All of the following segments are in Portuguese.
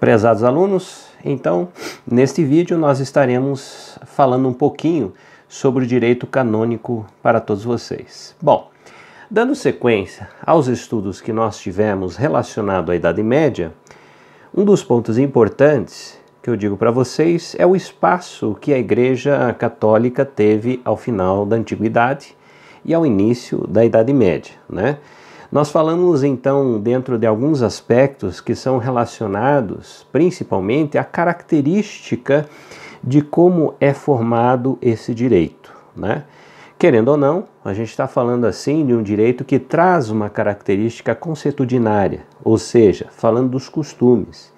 Prezados alunos, então, neste vídeo nós estaremos falando um pouquinho sobre o direito canônico para todos vocês. Bom, dando sequência aos estudos que nós tivemos relacionado à Idade Média, um dos pontos importantes que eu digo para vocês é o espaço que a Igreja Católica teve ao final da Antiguidade e ao início da Idade Média, né? Nós falamos então dentro de alguns aspectos que são relacionados principalmente à característica de como é formado esse direito, né? Querendo ou não, a gente está falando assim de um direito que traz uma característica consuetudinária, ou seja, falando dos costumes.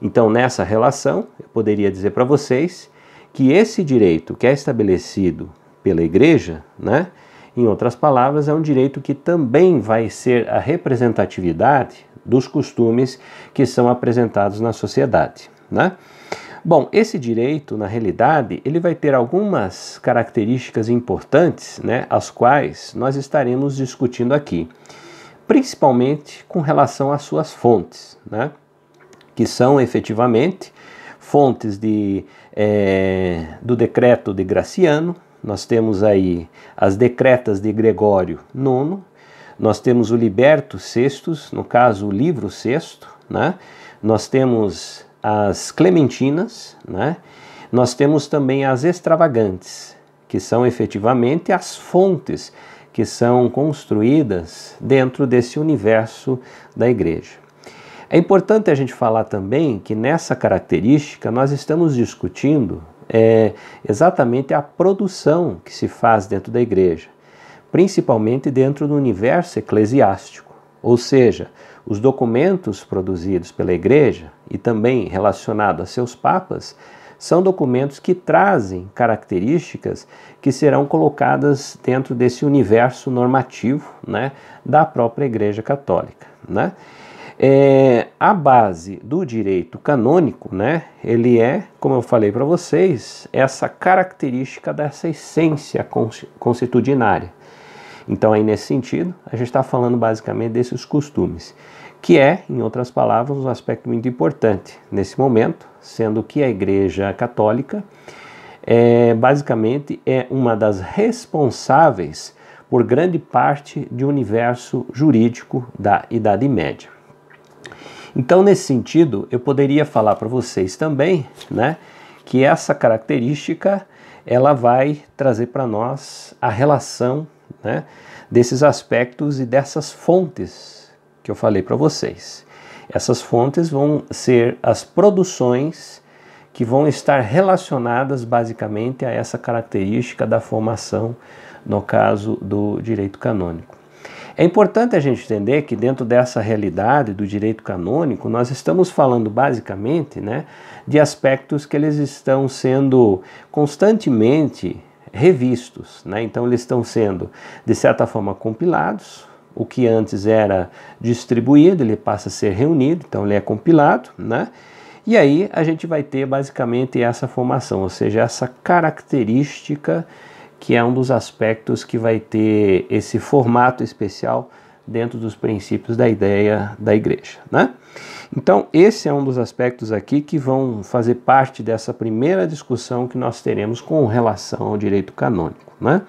Então, nessa relação, eu poderia dizer para vocês que esse direito que é estabelecido pela igreja, né, em outras palavras, é um direito que também vai ser a representatividade dos costumes que são apresentados na sociedade. Né? Bom, esse direito, na realidade, ele vai ter algumas características importantes, né, as quais nós estaremos discutindo aqui, principalmente com relação às suas fontes, né, que são efetivamente fontes de, é, do decreto de Graciano, nós temos aí as decretas de Gregório IX, nós temos o Liberto Sextus, no caso o livro sexto, né? nós temos as Clementinas, né? nós temos também as extravagantes, que são efetivamente as fontes que são construídas dentro desse universo da igreja. É importante a gente falar também que nessa característica nós estamos discutindo é exatamente a produção que se faz dentro da igreja, principalmente dentro do universo eclesiástico, ou seja, os documentos produzidos pela igreja e também relacionados a seus papas são documentos que trazem características que serão colocadas dentro desse universo normativo né, da própria Igreja Católica. Né? É, a base do direito canônico, né, ele é, como eu falei para vocês, essa característica dessa essência constitucionária. Então, aí nesse sentido, a gente está falando basicamente desses costumes, que é, em outras palavras, um aspecto muito importante nesse momento, sendo que a Igreja Católica é, basicamente é uma das responsáveis por grande parte do universo jurídico da Idade Média. Então, nesse sentido, eu poderia falar para vocês também, né, que essa característica ela vai trazer para nós a relação, né, desses aspectos e dessas fontes que eu falei para vocês. Essas fontes vão ser as produções que vão estar relacionadas basicamente a essa característica da formação, no caso do direito canônico. É importante a gente entender que dentro dessa realidade do direito canônico, nós estamos falando basicamente né, de aspectos que eles estão sendo constantemente revistos. Né? Então eles estão sendo, de certa forma, compilados, o que antes era distribuído, ele passa a ser reunido, então ele é compilado, né? E aí a gente vai ter basicamente essa formação, ou seja, essa característica que é um dos aspectos que vai ter esse formato especial dentro dos princípios da ideia da igreja, né? Então, esse é um dos aspectos aqui que vão fazer parte dessa primeira discussão que nós teremos com relação ao direito canônico, né?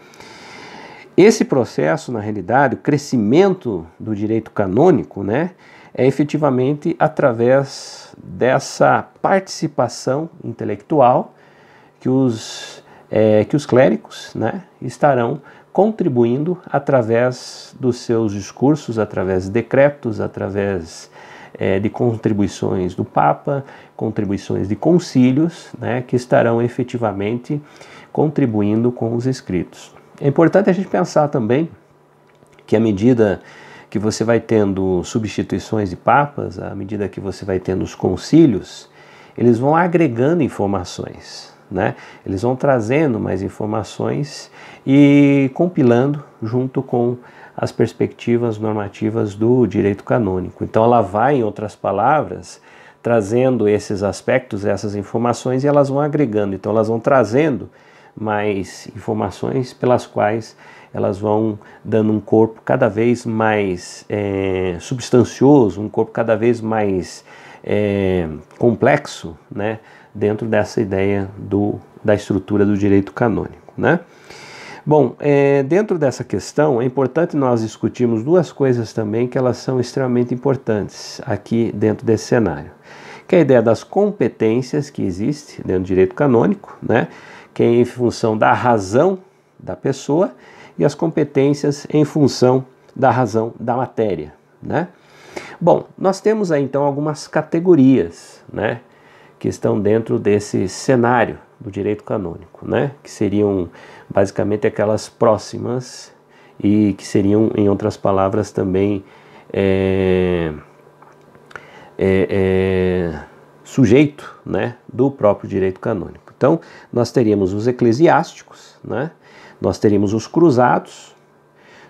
Esse processo, na realidade, o crescimento do direito canônico, né, é efetivamente através dessa participação intelectual que os é, que os clérigos né, estarão contribuindo através dos seus discursos, através de decretos, através é, de contribuições do Papa, contribuições de concílios, né, que estarão efetivamente contribuindo com os escritos. É importante a gente pensar também que à medida que você vai tendo substituições de papas, à medida que você vai tendo os concílios, eles vão agregando informações. Né? Eles vão trazendo mais informações e compilando junto com as perspectivas normativas do direito canônico. Então ela vai, em outras palavras, trazendo esses aspectos, essas informações e elas vão agregando. Então elas vão trazendo mais informações pelas quais elas vão dando um corpo cada vez mais é, substancioso, um corpo cada vez mais é, complexo né, dentro dessa ideia do, da estrutura do direito canônico. Né? Bom, é, dentro dessa questão, é importante nós discutirmos duas coisas também que elas são extremamente importantes aqui dentro desse cenário. Que é a ideia das competências que existe dentro do direito canônico, né? que é em função da razão da pessoa, e as competências em função da razão da matéria. Né? Bom, nós temos aí então algumas categorias, né, que estão dentro desse cenário do direito canônico, né, que seriam basicamente aquelas próximas e que seriam, em outras palavras, também é, é, é, sujeito, né, do próprio direito canônico. Então, nós teríamos os eclesiásticos, né, nós teríamos os cruzados,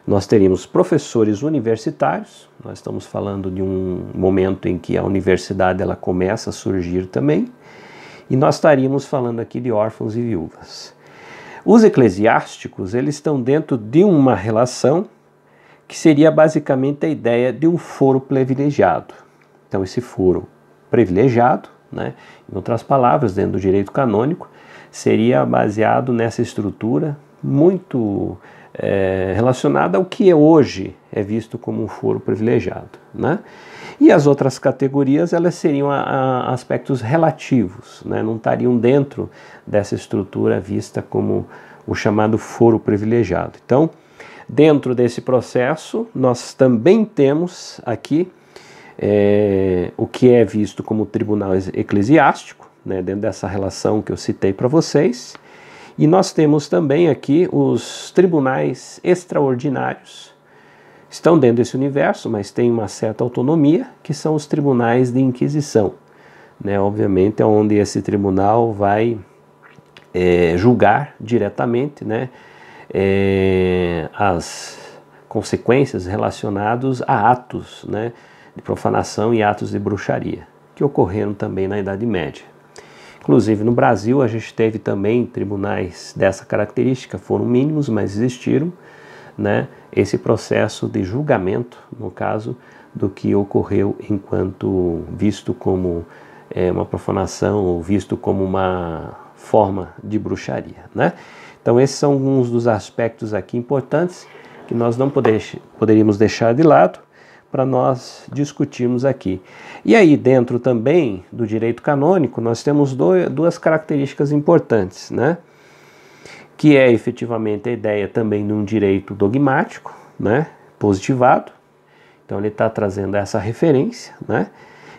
nós teríamos professores universitários, nós estamos falando de um momento em que a universidade ela começa a surgir também, e nós estaríamos falando aqui de órfãos e viúvas. Os eclesiásticos, eles estão dentro de uma relação que seria basicamente a ideia de um foro privilegiado. Então esse foro privilegiado, né, em outras palavras, dentro do direito canônico, seria baseado nessa estrutura muito é, relacionada ao que é hoje é visto como um foro privilegiado. Né? E as outras categorias elas seriam a, a aspectos relativos, né? não estariam dentro dessa estrutura vista como o chamado foro privilegiado. Então, dentro desse processo, nós também temos aqui é, o que é visto como tribunal eclesiástico, né? dentro dessa relação que eu citei para vocês e nós temos também aqui os tribunais extraordinários. Estão dentro desse universo, mas têm uma certa autonomia, que são os tribunais de inquisição. Né? Obviamente é onde esse tribunal vai é, julgar diretamente né? É, as consequências relacionadas a atos né? de profanação e atos de bruxaria, que ocorreram também na Idade Média. Inclusive no Brasil a gente teve também tribunais dessa característica, foram mínimos, mas existiram, né, esse processo de julgamento, no caso, do que ocorreu enquanto visto como é, uma profanação ou visto como uma forma de bruxaria, né? Então esses são alguns dos aspectos aqui importantes que nós não poderíamos deixar de lado para nós discutirmos aqui. E aí, dentro também do direito canônico, nós temos dois, duas características importantes, né? Que é efetivamente a ideia também de um direito dogmático, né? Positivado. Então ele está trazendo essa referência, né?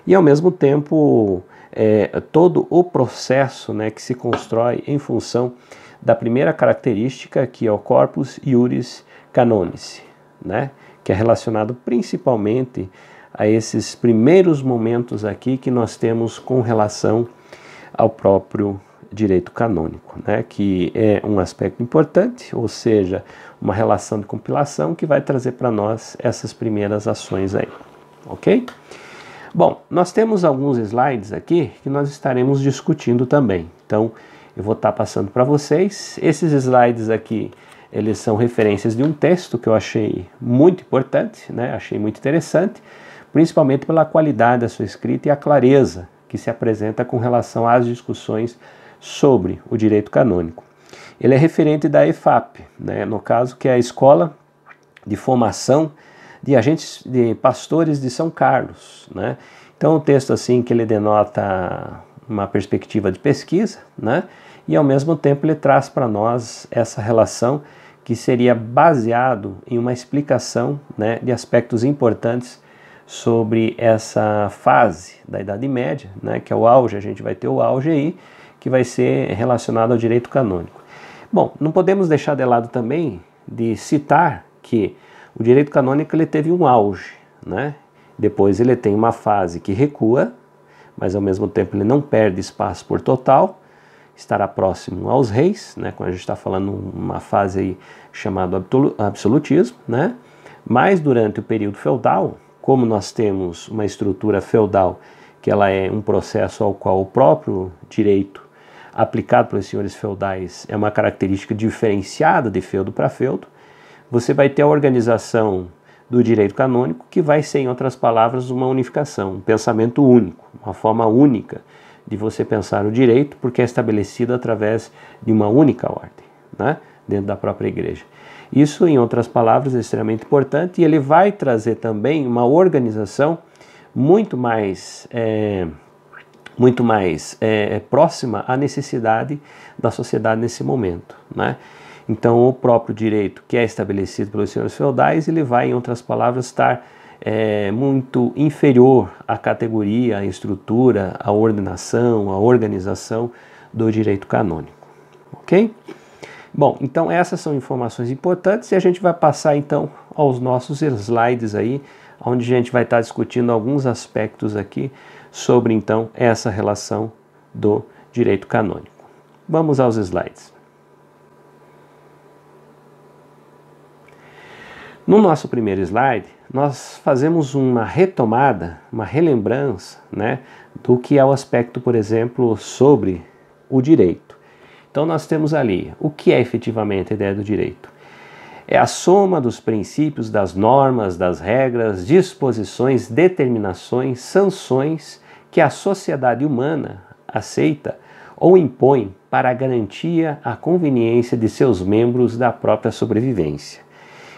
E ao mesmo tempo é, todo o processo, né, que se constrói em função da primeira característica que é o corpus iuris canonis, né? que é relacionado principalmente a esses primeiros momentos aqui que nós temos com relação ao próprio direito canônico, né, que é um aspecto importante, ou seja, uma relação de compilação que vai trazer para nós essas primeiras ações aí, ok? Bom, nós temos alguns slides aqui que nós estaremos discutindo também, então eu vou estar tá passando para vocês. Esses slides aqui eles são referências de um texto que eu achei muito importante, né? achei muito interessante, principalmente pela qualidade da sua escrita e a clareza que se apresenta com relação às discussões sobre o direito canônico. Ele é referente da EFAP, né? no caso que é a Escola de Formação de Agentes de Pastores de São Carlos. Né? Então, um texto assim que ele denota uma perspectiva de pesquisa, né? e ao mesmo tempo ele traz para nós essa relação que seria baseado em uma explicação né, de aspectos importantes sobre essa fase da Idade Média, né, que é o auge, a gente vai ter o auge aí, que vai ser relacionado ao direito canônico. Bom, não podemos deixar de lado também de citar que o direito canônico ele teve um auge, né? depois ele tem uma fase que recua, mas ao mesmo tempo ele não perde espaço por total, estará próximo aos reis, né, quando a gente está falando uma fase aí chamada absolutismo, né, mas durante o período feudal, como nós temos uma estrutura feudal que ela é um processo ao qual o próprio direito aplicado pelos senhores feudais é uma característica diferenciada de feudo para feudo, você vai ter a organização do direito canônico, que vai ser, em outras palavras, uma unificação, um pensamento único, uma forma única de você pensar o direito, porque é estabelecido através de uma única ordem, né? dentro da própria igreja. Isso, em outras palavras, é extremamente importante e ele vai trazer também uma organização muito mais, é, muito mais é, é próxima à necessidade da sociedade nesse momento. Né? Então, o próprio direito que é estabelecido pelos senhores feudais, ele vai, em outras palavras, estar é, muito inferior à categoria, à estrutura, à ordenação, à organização do direito canônico. Ok? Bom, então essas são informações importantes e a gente vai passar então aos nossos slides aí, onde a gente vai estar discutindo alguns aspectos aqui sobre então essa relação do direito canônico. Vamos aos slides. No nosso primeiro slide, nós fazemos uma retomada, uma relembrança né, do que é o aspecto, por exemplo, sobre o direito. Então, nós temos ali o que é efetivamente a ideia do direito. É a soma dos princípios, das normas, das regras, disposições, determinações, sanções que a sociedade humana aceita ou impõe para a garantia à conveniência de seus membros da própria sobrevivência.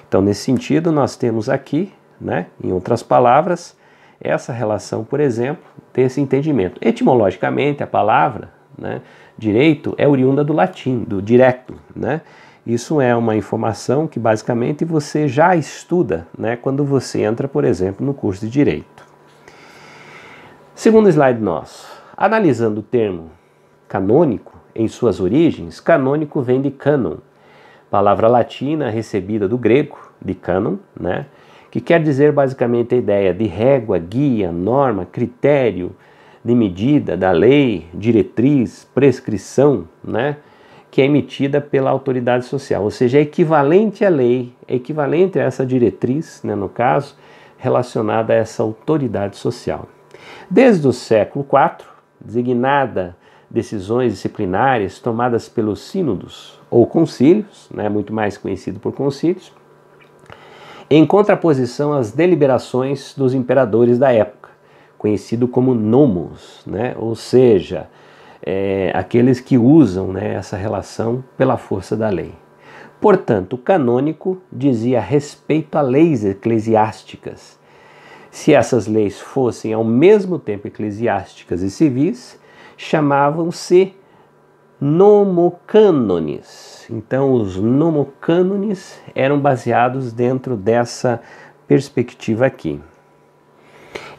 Então, nesse sentido, nós temos aqui né? Em outras palavras, essa relação, por exemplo, tem esse entendimento. Etimologicamente, a palavra né, direito é oriunda do latim, do direto. Né? Isso é uma informação que basicamente você já estuda né, quando você entra, por exemplo, no curso de direito. Segundo slide nosso, analisando o termo canônico em suas origens, canônico vem de canon, palavra latina recebida do grego, de canon, né? que quer dizer basicamente a ideia de régua, guia, norma, critério de medida, da lei, diretriz, prescrição, né? que é emitida pela autoridade social, ou seja, é equivalente à lei, é equivalente a essa diretriz, né, no caso, relacionada a essa autoridade social. Desde o século IV, designada decisões disciplinares tomadas pelos sínodos ou concílios, né, muito mais conhecido por concílios, em contraposição às deliberações dos imperadores da época, conhecido como nomos, né? ou seja, é, aqueles que usam né, essa relação pela força da lei. Portanto, o canônico dizia respeito a leis eclesiásticas. Se essas leis fossem ao mesmo tempo eclesiásticas e civis, chamavam-se nomocânones. Então, os nomocânones eram baseados dentro dessa perspectiva aqui.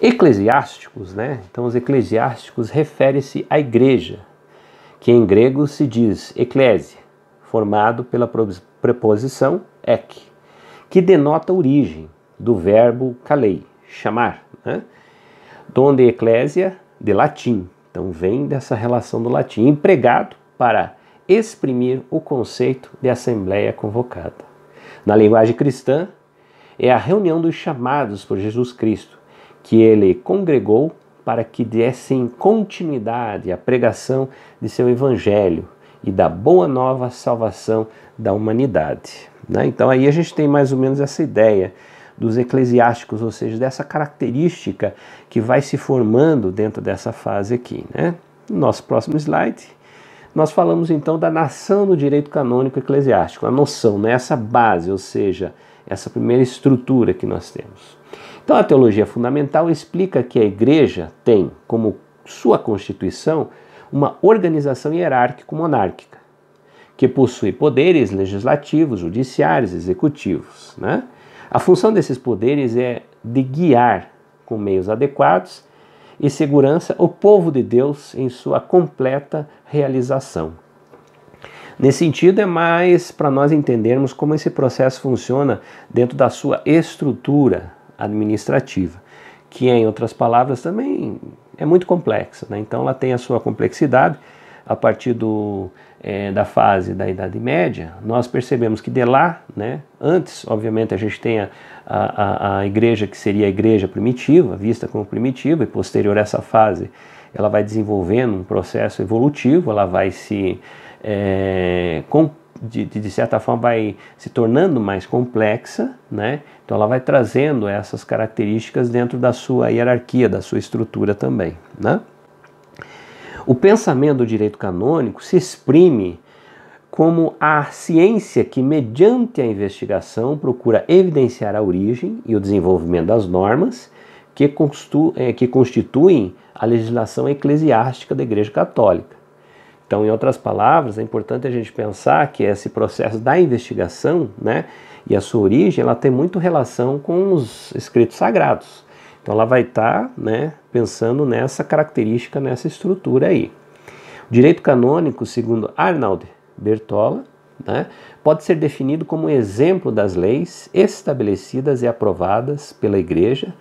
Eclesiásticos, né? Então, os eclesiásticos referem-se à igreja, que em grego se diz eclésia, formado pela preposição ek, que denota a origem do verbo kalei, chamar, né? Donde eclésia, de latim, então vem dessa relação do latim, empregado para exprimir o conceito de assembleia convocada. Na linguagem cristã, é a reunião dos chamados por Jesus Cristo, que ele congregou para que dessem continuidade à pregação de seu evangelho e da boa nova salvação da humanidade. Né? Então aí a gente tem mais ou menos essa ideia dos eclesiásticos, ou seja, dessa característica que vai se formando dentro dessa fase aqui. Né? Nosso próximo slide. Nós falamos então da nação do direito canônico eclesiástico, a noção, né? essa base, ou seja, essa primeira estrutura que nós temos. Então a teologia fundamental explica que a igreja tem como sua constituição uma organização hierárquico-monárquica, que possui poderes legislativos, judiciários, executivos. Né? A função desses poderes é de guiar, com meios adequados, e segurança o povo de Deus em sua completa realização. Nesse sentido, é mais para nós entendermos como esse processo funciona dentro da sua estrutura administrativa, que, em outras palavras, também é muito complexa. Né? Então, ela tem a sua complexidade a partir do é, da fase da Idade Média, nós percebemos que de lá, né, antes, obviamente, a gente tem a, a, a igreja que seria a igreja primitiva, vista como primitiva, e posterior a essa fase, ela vai desenvolvendo um processo evolutivo, ela vai se, é, com, de, de, certa forma, vai se tornando mais complexa, né? então ela vai trazendo essas características dentro da sua hierarquia, da sua estrutura também. Né? O pensamento do direito canônico se exprime como a ciência que, mediante a investigação, procura evidenciar a origem e o desenvolvimento das normas que, é, que constituem a legislação eclesiástica da Igreja Católica. Então, em outras palavras, é importante a gente pensar que esse processo da investigação né, e a sua origem ela tem muito relação com os escritos sagrados. Então ela vai estar tá, né, pensando nessa característica, nessa estrutura aí. O direito canônico, segundo Arnold Bertola, né, pode ser definido como um exemplo das leis estabelecidas e aprovadas pela Igreja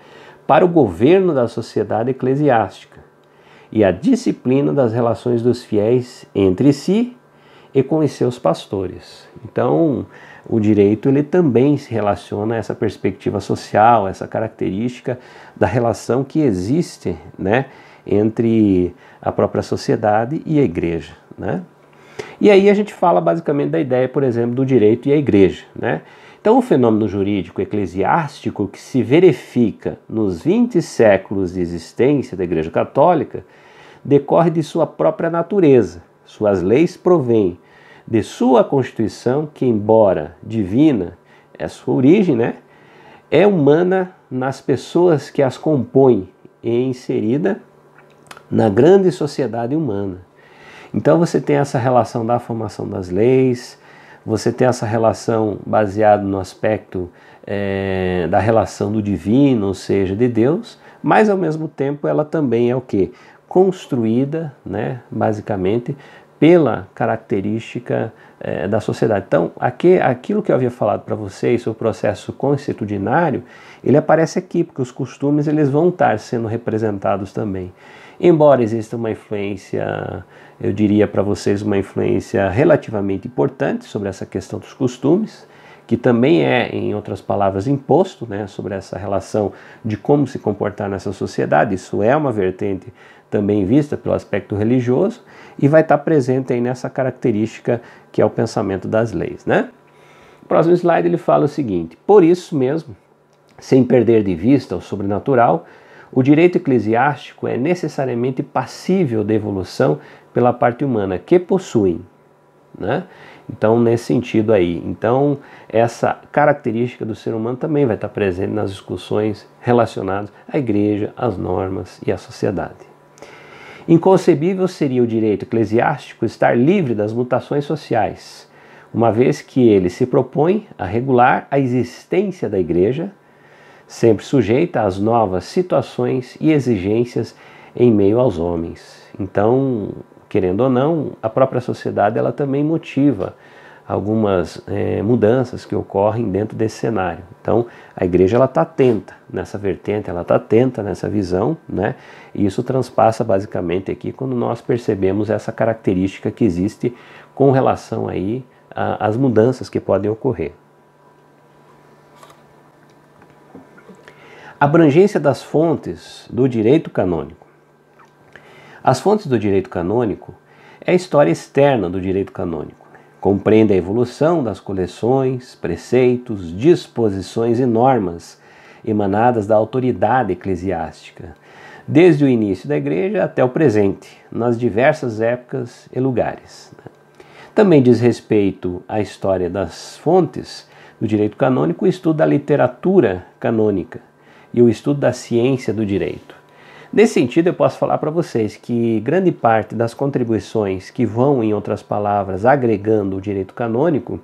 para o governo da sociedade eclesiástica e a disciplina das relações dos fiéis entre si e com os seus pastores. Então, o direito ele também se relaciona a essa perspectiva social, essa característica da relação que existe, né, entre a própria sociedade e a igreja, né? E aí a gente fala basicamente da ideia, por exemplo, do direito e a igreja, né? Então, o fenômeno jurídico eclesiástico que se verifica nos 20 séculos de existência da Igreja Católica decorre de sua própria natureza. Suas leis provêm de sua constituição, que, embora divina, é sua origem, né? É humana nas pessoas que as compõem e é inserida na grande sociedade humana. Então você tem essa relação da formação das leis, você tem essa relação baseada no aspecto é, da relação do divino, ou seja, de Deus, mas ao mesmo tempo ela também é o que? Construída, né, basicamente, pela característica eh, da sociedade. Então, aqui, aquilo que eu havia falado para vocês, o processo constitutinário, ele aparece aqui, porque os costumes eles vão estar sendo representados também. Embora exista uma influência, eu diria para vocês, uma influência relativamente importante sobre essa questão dos costumes, que também é, em outras palavras, imposto né, sobre essa relação de como se comportar nessa sociedade, isso é uma vertente também vista pelo aspecto religioso, e vai estar presente aí nessa característica que é o pensamento das leis, né? O próximo slide ele fala o seguinte: por isso mesmo, sem perder de vista o sobrenatural, o direito eclesiástico é necessariamente passível de evolução pela parte humana que possuem, né? Então, nesse sentido aí, então essa característica do ser humano também vai estar presente nas discussões relacionadas à igreja, às normas e à sociedade. Inconcebível seria o direito eclesiástico estar livre das mutações sociais, uma vez que ele se propõe a regular a existência da Igreja, sempre sujeita às novas situações e exigências em meio aos homens. Então, querendo ou não, a própria sociedade ela também motiva algumas é, mudanças que ocorrem dentro desse cenário. Então, a igreja ela está atenta nessa vertente, ela está atenta nessa visão, né? E isso transpassa basicamente aqui quando nós percebemos essa característica que existe com relação aí às mudanças que podem ocorrer. Abrangência das fontes do direito canônico. As fontes do direito canônico é a história externa do direito canônico Compreende a evolução das coleções, preceitos, disposições e normas emanadas da autoridade eclesiástica, desde o início da igreja até o presente, nas diversas épocas e lugares. Né. Também diz respeito à história das fontes do direito canônico, o estudo da literatura canônica e o estudo da ciência do direito. Nesse sentido, eu posso falar para vocês que grande parte das contribuições que vão, em outras palavras, agregando o direito canônico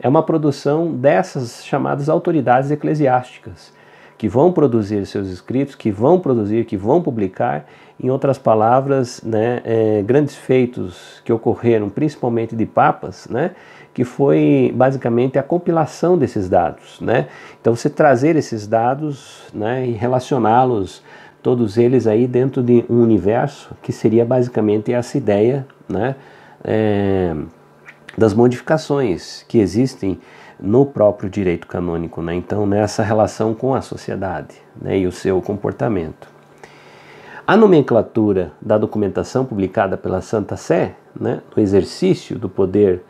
é uma produção dessas chamadas autoridades eclesiásticas, que vão produzir seus escritos, que vão produzir, que vão publicar, em outras palavras, né, é, grandes feitos que ocorreram principalmente de papas, né, que foi basicamente a compilação desses dados. Né? Então, você trazer esses dados né, e relacioná-los todos eles aí dentro de um universo que seria basicamente essa ideia né, é, das modificações que existem no próprio direito canônico, né? então nessa relação com a sociedade né, e o seu comportamento. A nomenclatura da documentação publicada pela Santa Sé, né, no exercício do poder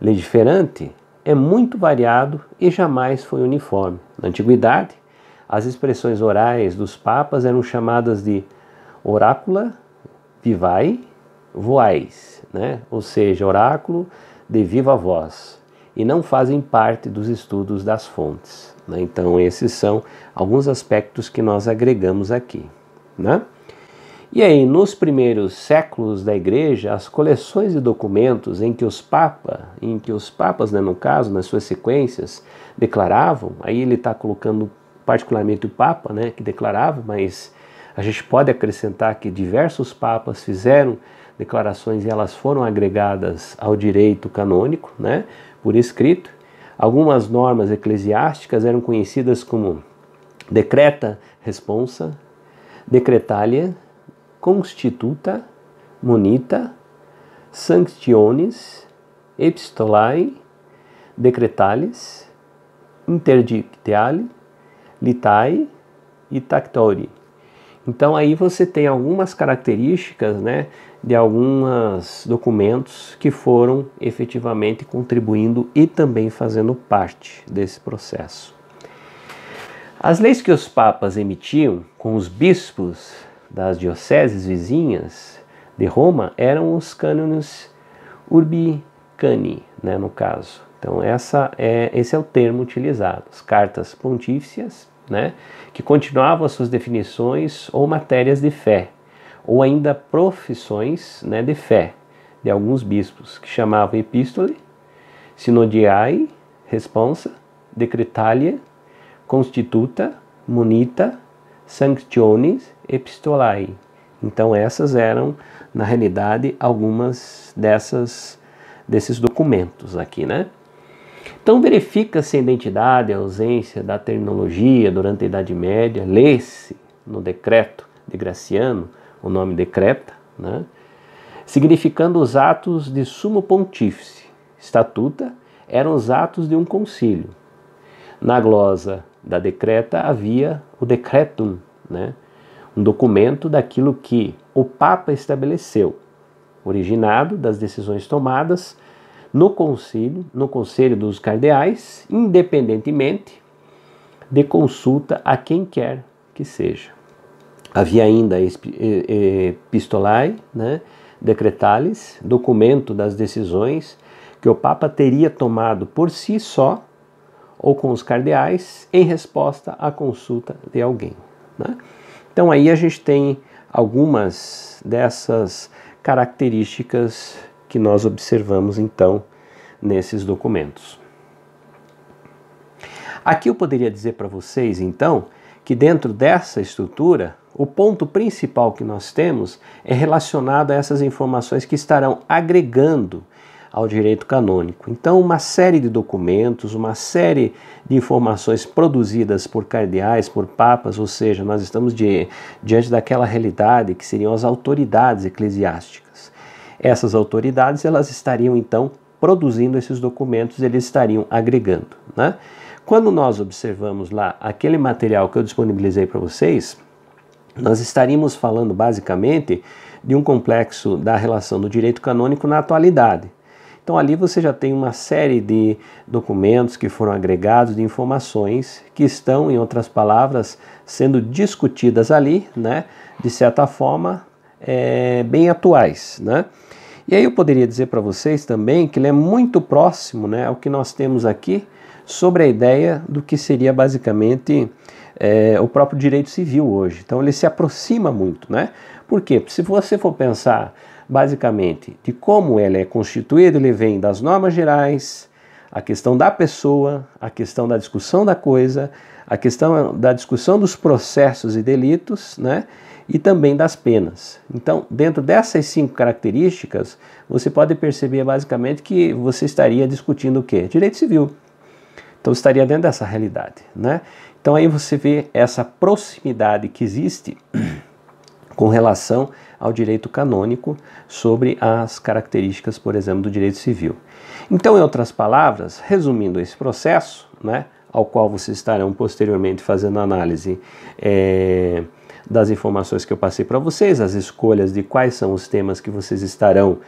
legiferante, é muito variado e jamais foi uniforme. Na antiguidade, as expressões orais dos papas eram chamadas de orácula vivai voais, né? ou seja, oráculo de viva voz, e não fazem parte dos estudos das fontes. Né? Então, esses são alguns aspectos que nós agregamos aqui. Né? E aí, nos primeiros séculos da igreja, as coleções de documentos em que os papas, em que os papas, né, no caso, nas suas sequências, declaravam, aí ele está colocando particularmente o Papa, né, que declarava, mas a gente pode acrescentar que diversos papas fizeram declarações e elas foram agregadas ao direito canônico, né, por escrito. Algumas normas eclesiásticas eram conhecidas como decreta responsa, decretalia, constituta, monita, sanctiones, epistolae, decretales, interdictiale, Litai e Tactori. Então aí você tem algumas características né, de alguns documentos que foram efetivamente contribuindo e também fazendo parte desse processo. As leis que os papas emitiam com os bispos das dioceses vizinhas de Roma eram os cânones urbi cani, né, no caso. Então essa é, esse é o termo utilizado, as cartas pontífices né, que continuavam as suas definições ou matérias de fé, ou ainda profissões né, de fé de alguns bispos, que chamavam epístole, sinodiae, responsa, decretalia, constituta, monita, sanctionis epistolae. Então essas eram, na realidade, algumas dessas desses documentos aqui, né? Então verifica-se a identidade a ausência da terminologia durante a Idade Média, lê-se no decreto de Graciano o nome decreta, né? significando os atos de sumo pontífice. Estatuta eram os atos de um concílio. Na glosa da decreta havia o decretum, né? um documento daquilo que o Papa estabeleceu, originado das decisões tomadas no conselho no conselho dos cardeais, independentemente de consulta a quem quer que seja. Havia ainda eh, eh, epistolae, né, decretales, documento das decisões que o Papa teria tomado por si só ou com os cardeais em resposta à consulta de alguém. Né? Então aí a gente tem algumas dessas características que nós observamos então nesses documentos. Aqui eu poderia dizer para vocês então que dentro dessa estrutura, o ponto principal que nós temos é relacionado a essas informações que estarão agregando ao direito canônico. Então, uma série de documentos, uma série de informações produzidas por cardeais, por papas, ou seja, nós estamos diante daquela realidade que seriam as autoridades eclesiásticas. Essas autoridades elas estariam então produzindo esses documentos, eles estariam agregando. Né? Quando nós observamos lá aquele material que eu disponibilizei para vocês, nós estaríamos falando basicamente de um complexo da relação do direito canônico na atualidade. Então ali você já tem uma série de documentos que foram agregados, de informações que estão, em outras palavras, sendo discutidas ali, né, de certa forma, é, bem atuais, né? E aí eu poderia dizer para vocês também que ele é muito próximo né, ao que nós temos aqui sobre a ideia do que seria basicamente é, o próprio direito civil hoje. Então ele se aproxima muito, né? Por quê? Se você for pensar basicamente de como ele é constituído, ele vem das normas gerais, a questão da pessoa, a questão da discussão da coisa, a questão da discussão dos processos e delitos, né? e também das penas. Então, dentro dessas cinco características, você pode perceber basicamente que você estaria discutindo o quê? Direito civil. Então, estaria dentro dessa realidade, né? Então, aí você vê essa proximidade que existe com relação ao direito canônico sobre as características, por exemplo, do direito civil. Então, em outras palavras, resumindo esse processo, né, ao qual vocês estarão posteriormente fazendo análise. É das informações que eu passei para vocês, as escolhas de quais são os temas que vocês estarão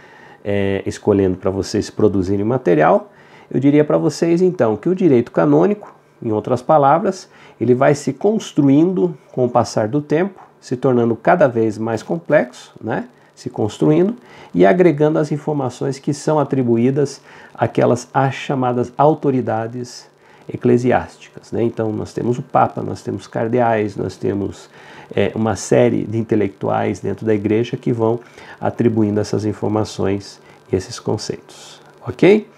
é, escolhendo para vocês produzirem material, eu diria para vocês então que o direito canônico, em outras palavras, ele vai se construindo com o passar do tempo, se tornando cada vez mais complexo, né? se construindo e agregando as informações que são atribuídas àquelas as chamadas autoridades eclesiásticas. Né? Então, nós temos o Papa, nós temos cardeais, nós temos é, uma série de intelectuais dentro da igreja que vão atribuindo essas informações e esses conceitos. Ok?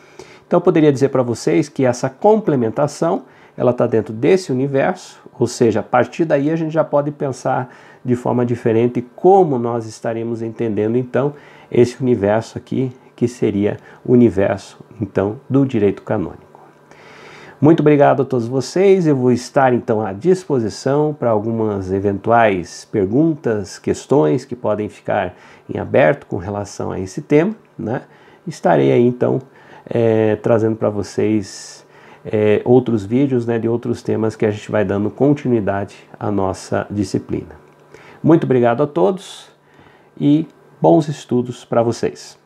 Então, eu poderia dizer para vocês que essa complementação ela está dentro desse universo, ou seja, a partir daí a gente já pode pensar de forma diferente como nós estaremos entendendo então esse universo aqui, que seria o universo então do direito canônico. Muito obrigado a todos vocês. Eu vou estar então à disposição para algumas eventuais perguntas, questões que podem ficar em aberto com relação a esse tema. Né? Estarei aí então é, trazendo para vocês é, outros vídeos né, de outros temas que a gente vai dando continuidade à nossa disciplina. Muito obrigado a todos e bons estudos para vocês.